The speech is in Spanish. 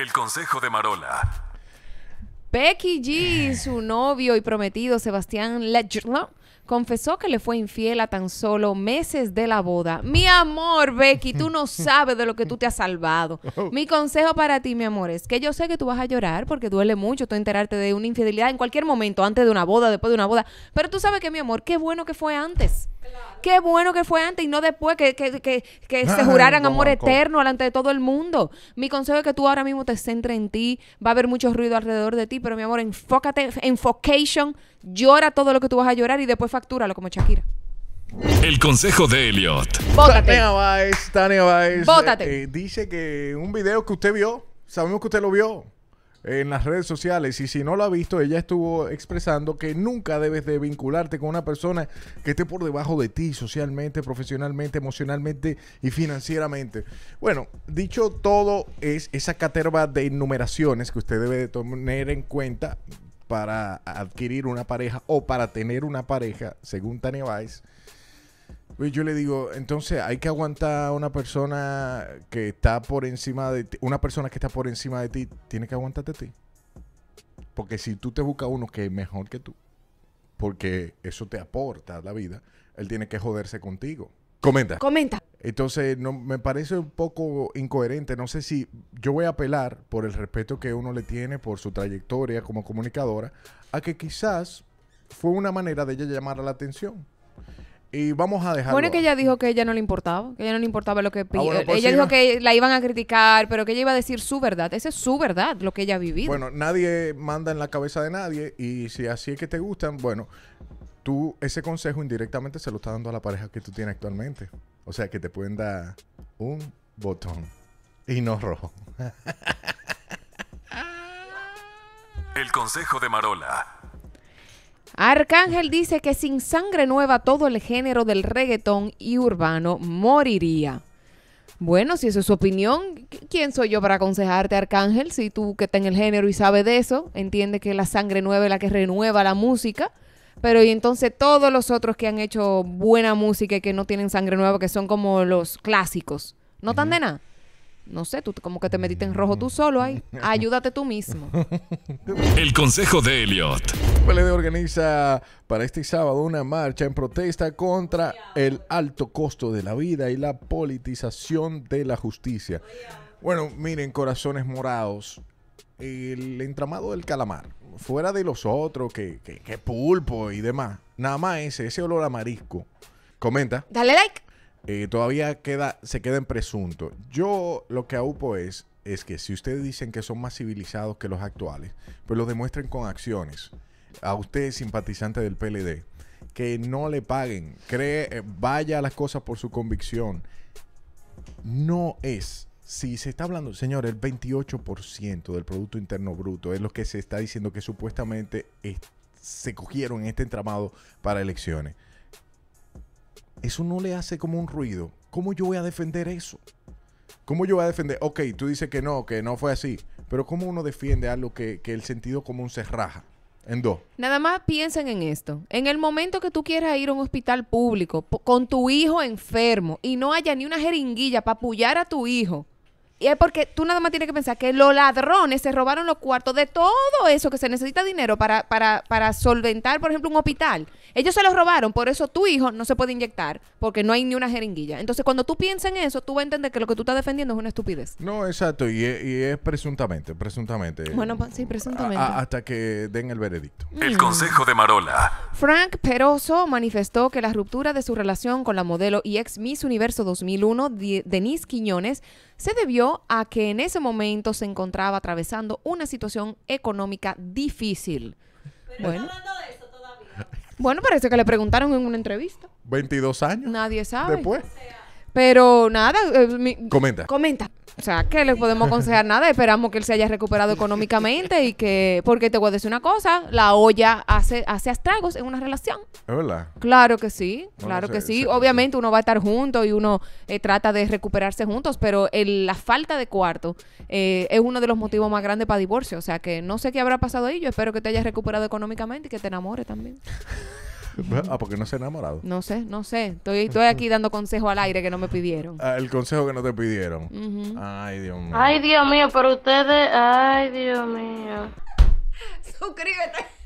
El consejo de Marola. Becky G, su novio y prometido Sebastián no confesó que le fue infiel a tan solo meses de la boda. Mi amor, Becky, tú no sabes de lo que tú te has salvado. Oh. Mi consejo para ti, mi amor, es que yo sé que tú vas a llorar porque duele mucho tú enterarte de una infidelidad en cualquier momento, antes de una boda, después de una boda. Pero tú sabes que, mi amor, qué bueno que fue antes. Qué bueno que fue antes y no después que, se juraran amor eterno delante de todo el mundo. Mi consejo es que tú ahora mismo te centres en ti. Va a haber mucho ruido alrededor de ti, pero mi amor, enfócate, enfocation, llora todo lo que tú vas a llorar y después factúralo como Shakira. El consejo de Elliot. Bótate. Eh, eh, dice que un video que usted vio, sabemos que usted lo vio en las redes sociales y si no lo ha visto, ella estuvo expresando que nunca debes de vincularte con una persona que esté por debajo de ti socialmente, profesionalmente, emocionalmente y financieramente. Bueno, dicho todo, es esa caterva de enumeraciones que usted debe tener en cuenta para adquirir una pareja o para tener una pareja, según Tania Weiss. Pues yo le digo, entonces hay que aguantar a una persona que está por encima de ti. Una persona que está por encima de ti tiene que aguantarte a ti. Porque si tú te buscas uno que es mejor que tú, porque eso te aporta la vida, él tiene que joderse contigo. Comenta. Comenta. Entonces, no, me parece un poco incoherente. No sé si yo voy a apelar por el respeto que uno le tiene por su trayectoria como comunicadora, a que quizás fue una manera de ella llamar la atención. Y vamos a dejar Bueno, que ella dijo que ella no le importaba, que ella no le importaba lo que... pidió ah, eh, pues ella dijo ¿eh? que la iban a criticar, pero que ella iba a decir su verdad. Esa es su verdad, lo que ella ha vivido. Bueno, nadie manda en la cabeza de nadie y si así es que te gustan, bueno, tú ese consejo indirectamente se lo está dando a la pareja que tú tienes actualmente. O sea, que te pueden dar un botón y no rojo. El consejo de Marola. Arcángel dice que sin sangre nueva todo el género del reggaetón y urbano moriría. Bueno, si esa es su opinión, ¿quién soy yo para aconsejarte, Arcángel? Si tú que estás en el género y sabes de eso, entiende que la sangre nueva es la que renueva la música. Pero y entonces todos los otros que han hecho buena música y que no tienen sangre nueva, que son como los clásicos, ¿no tan de nada? No sé, tú como que te metiste en rojo tú solo ahí. Ayúdate tú mismo. El consejo de Elliot. PLD pues organiza para este sábado una marcha en protesta contra el alto costo de la vida y la politización de la justicia. Bueno, miren, corazones morados. El entramado del calamar, fuera de los otros, que, que pulpo y demás, nada más ese, ese olor a marisco. Comenta. Dale like. Eh, todavía queda, se queda en presunto. Yo lo que aupo es, es que si ustedes dicen que son más civilizados que los actuales, pues lo demuestren con acciones. A ustedes simpatizantes del PLD, que no le paguen, cree, eh, vaya a las cosas por su convicción. No es si se está hablando, señor, el 28% del Producto Interno Bruto es lo que se está diciendo que supuestamente se cogieron en este entramado para elecciones eso no le hace como un ruido. ¿Cómo yo voy a defender eso? ¿Cómo yo voy a defender? Ok, tú dices que no, que no fue así, pero ¿cómo uno defiende algo que, el sentido común se raja? En dos. Nada más piensen en esto. En el momento que tú quieras ir a un hospital público con tu hijo enfermo y no haya ni una jeringuilla para apoyar a tu hijo, y es porque tú nada más tienes que pensar que los ladrones se robaron los cuartos de todo eso que se necesita dinero para, para, para solventar, por ejemplo, un hospital. Ellos se los robaron, por eso tu hijo no se puede inyectar, porque no hay ni una jeringuilla. Entonces, cuando tú piensas en eso, tú vas a entender que lo que tú estás defendiendo es una estupidez. No, exacto, y es, presuntamente, presuntamente. Bueno, pues, sí, presuntamente. hasta que den el veredicto. El consejo de Marola. Frank Peroso manifestó que la ruptura de su relación con la modelo y ex Miss Universo 2001, Denise Quiñones, se debió a que en ese momento se encontraba atravesando una situación económica difícil. Pero bueno. De todavía. bueno, parece que le preguntaron en una entrevista. 22 años. Nadie sabe. Después. Pero nada. Eh, comenta. Comenta. O sea, que le podemos aconsejar? Nada, esperamos que él se haya recuperado económicamente y que. Porque te voy a decir una cosa: la olla hace, hace estragos en una relación. Es verdad. Claro que sí, claro que sí. Obviamente uno va a estar junto y uno eh, trata de recuperarse juntos, pero la falta de cuarto eh, es uno de los motivos más grandes para divorcio. O sea que no sé qué habrá pasado ahí. Yo espero que te hayas recuperado económicamente y que te enamore también. Pues, ah, porque no se ha enamorado. No sé, no sé. Estoy, estoy aquí dando consejo al aire que no me pidieron. Ah, el consejo que no te pidieron. Ay, Dios mío. Ay, Dios mío, pero ustedes. Ay, Dios mío. Suscríbete.